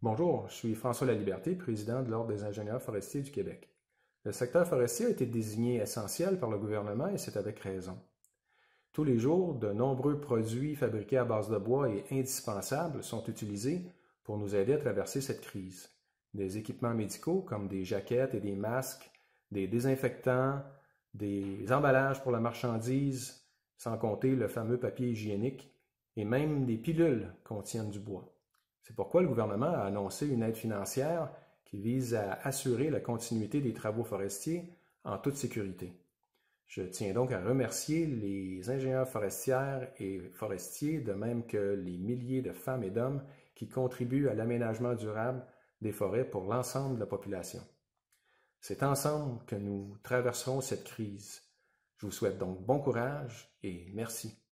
Bonjour, je suis François Laliberté, président de l'Ordre des ingénieurs forestiers du Québec. Le secteur forestier a été désigné essentiel par le gouvernement et c'est avec raison. Tous les jours, de nombreux produits fabriqués à base de bois et indispensables sont utilisés pour nous aider à traverser cette crise. Des équipements médicaux comme des jaquettes et des masques, des désinfectants, des emballages pour la marchandise, sans compter le fameux papier hygiénique, et même des pilules contiennent du bois. C'est pourquoi le gouvernement a annoncé une aide financière qui vise à assurer la continuité des travaux forestiers en toute sécurité. Je tiens donc à remercier les ingénieurs forestiers et forestiers, de même que les milliers de femmes et d'hommes qui contribuent à l'aménagement durable des forêts pour l'ensemble de la population. C'est ensemble que nous traverserons cette crise. Je vous souhaite donc bon courage et merci.